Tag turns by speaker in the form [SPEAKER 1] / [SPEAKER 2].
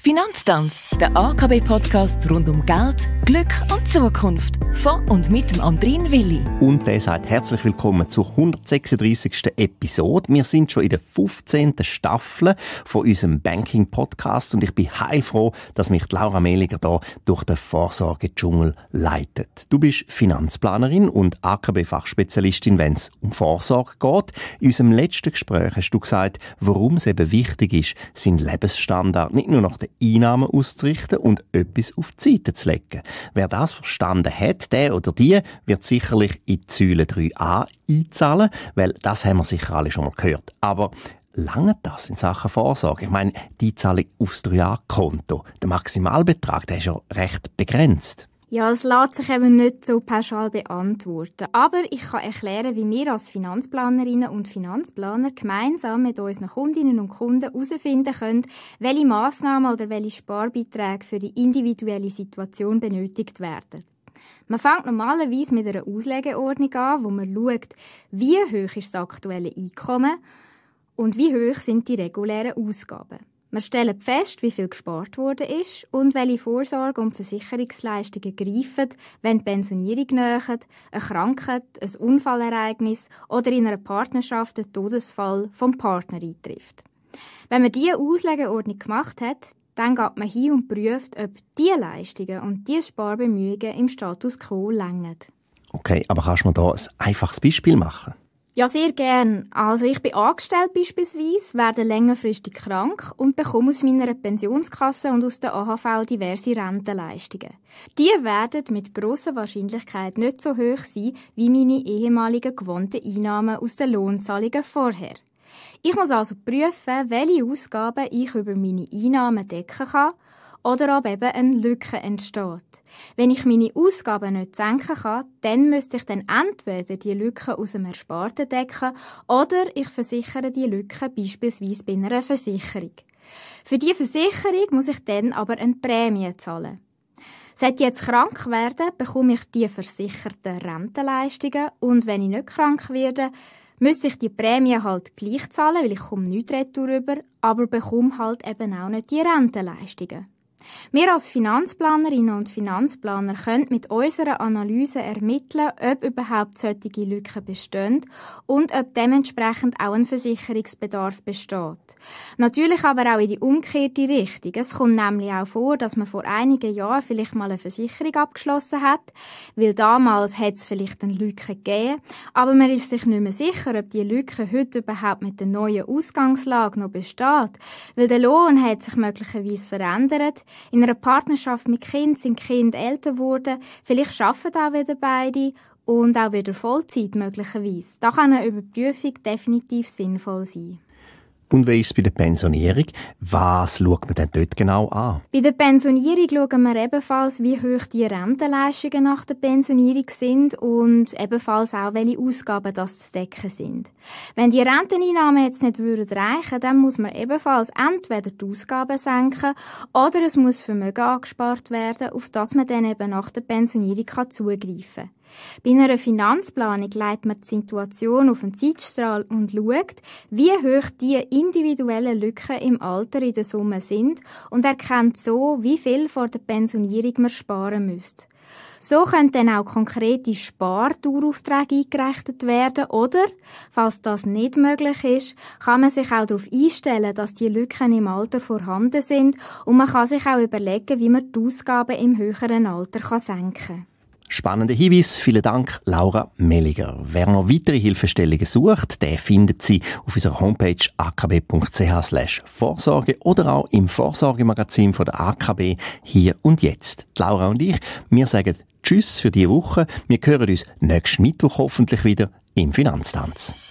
[SPEAKER 1] Finanztanz, der AKB-Podcast rund um Geld, Glück und Zukunft von und mit dem Andrin Willi. Und der sagt herzlich willkommen zur 136. Episode. Wir sind schon in der 15. Staffel von unserem Banking Podcast und ich bin heilfroh, dass mich Laura Mehliger hier durch den Vorsorgedschungel leitet. Du bist Finanzplanerin und AKB-Fachspezialistin, wenn es um Vorsorge geht. In unserem letzten Gespräch hast du gesagt, warum es eben wichtig ist, seinen Lebensstandard nicht nur nach den Einnahmen auszurichten und etwas auf die Seite zu legen. Wer das verstanden hat, der oder die wird sicherlich in die Säule 3a einzahlen, weil das haben wir sicher alle schon mal gehört. Aber lange das in Sachen Vorsorge? Ich meine, die Zahlung aufs 3A-Konto, der Maximalbetrag, der ist ja recht begrenzt.
[SPEAKER 2] Ja, es lässt sich eben nicht so pauschal beantworten. Aber ich kann erklären, wie wir als Finanzplanerinnen und Finanzplaner gemeinsam mit unseren Kundinnen und Kunden herausfinden können, welche Massnahmen oder welche Sparbeiträge für die individuelle Situation benötigt werden. Man fängt normalerweise mit einer Auslegeordnung an, wo man schaut, wie hoch ist das aktuelle Einkommen und wie hoch sind die regulären Ausgaben. Man stellt fest, wie viel gespart wurde ist und welche Vorsorge- und Versicherungsleistungen greifen, wenn die Pensionierung nähert, eine Krankheit, ein Unfallereignis oder in einer Partnerschaft der Todesfall vom Partner eintrifft. Wenn man diese Auslegeordnung gemacht hat, dann geht man hin und prüft, ob diese Leistungen und diese Sparbemühungen im Status quo längen.
[SPEAKER 1] Okay, aber kannst du mir da ein einfaches Beispiel machen?
[SPEAKER 2] Ja, sehr gern. Also ich bin angestellt beispielsweise, werde längerfristig krank und bekomme aus meiner Pensionskasse und aus der AHV diverse Rentenleistungen. Die werden mit großer Wahrscheinlichkeit nicht so hoch sein wie meine ehemaligen gewohnten Einnahmen aus den Lohnzahlungen vorher. Ich muss also prüfen, welche Ausgaben ich über meine Einnahmen decken kann oder ob eben eine Lücke entsteht. Wenn ich meine Ausgaben nicht senken kann, dann müsste ich dann entweder die Lücke aus dem Ersparten decken oder ich versichere die Lücke beispielsweise bei einer Versicherung. Für die Versicherung muss ich dann aber eine Prämie zahlen. Sollte ich jetzt krank werden, bekomme ich die versicherten Rentenleistungen und wenn ich nicht krank werde, müsste ich die Prämie halt gleich zahlen, weil ich komme nicht retour rüber, aber bekomme halt eben auch nicht die Rentenleistungen. Wir als Finanzplanerinnen und Finanzplaner können mit unserer Analyse ermitteln, ob überhaupt solche Lücken bestehen und ob dementsprechend auch ein Versicherungsbedarf besteht. Natürlich aber auch in die umgekehrte Richtung. Es kommt nämlich auch vor, dass man vor einigen Jahren vielleicht mal eine Versicherung abgeschlossen hat, weil damals hat es vielleicht eine Lücke gegeben, aber man ist sich nicht mehr sicher, ob die Lücke heute überhaupt mit der neuen Ausgangslage noch besteht, weil der Lohn hat sich möglicherweise verändert, in einer Partnerschaft mit Kind sind Kind älter geworden, vielleicht arbeiten auch wieder beide und auch wieder Vollzeit möglicherweise. Da kann eine Überprüfung definitiv sinnvoll sein.
[SPEAKER 1] Und wie ist es bei der Pensionierung? Was schaut man denn dort genau an?
[SPEAKER 2] Bei der Pensionierung schauen wir ebenfalls, wie hoch die Rentenleistungen nach der Pensionierung sind und ebenfalls auch, welche Ausgaben das zu decken sind. Wenn die Renteneinnahmen jetzt nicht würden reichen, dann muss man ebenfalls entweder die Ausgaben senken oder es muss Vermögen angespart werden, auf das man dann eben nach der Pensionierung kann zugreifen kann. Bei einer Finanzplanung leitet man die Situation auf einen Zeitstrahl und schaut, wie hoch die individuellen Lücken im Alter in der Summe sind und erkennt so, wie viel vor der Pensionierung man sparen müsste. So können dann auch konkrete Spardauraufträge eingerechnet werden oder, falls das nicht möglich ist, kann man sich auch darauf einstellen, dass die Lücken im Alter vorhanden sind und man kann sich auch überlegen, wie man die Ausgaben im höheren Alter senken kann.
[SPEAKER 1] Spannende Hinweis. Vielen Dank, Laura Melliger. Wer noch weitere Hilfestellungen sucht, der findet sie auf unserer Homepage akb.ch Vorsorge oder auch im Vorsorgemagazin von der AKB hier und jetzt. Laura und ich, wir sagen Tschüss für diese Woche. Wir hören uns nächsten Mittwoch hoffentlich wieder im Finanztanz.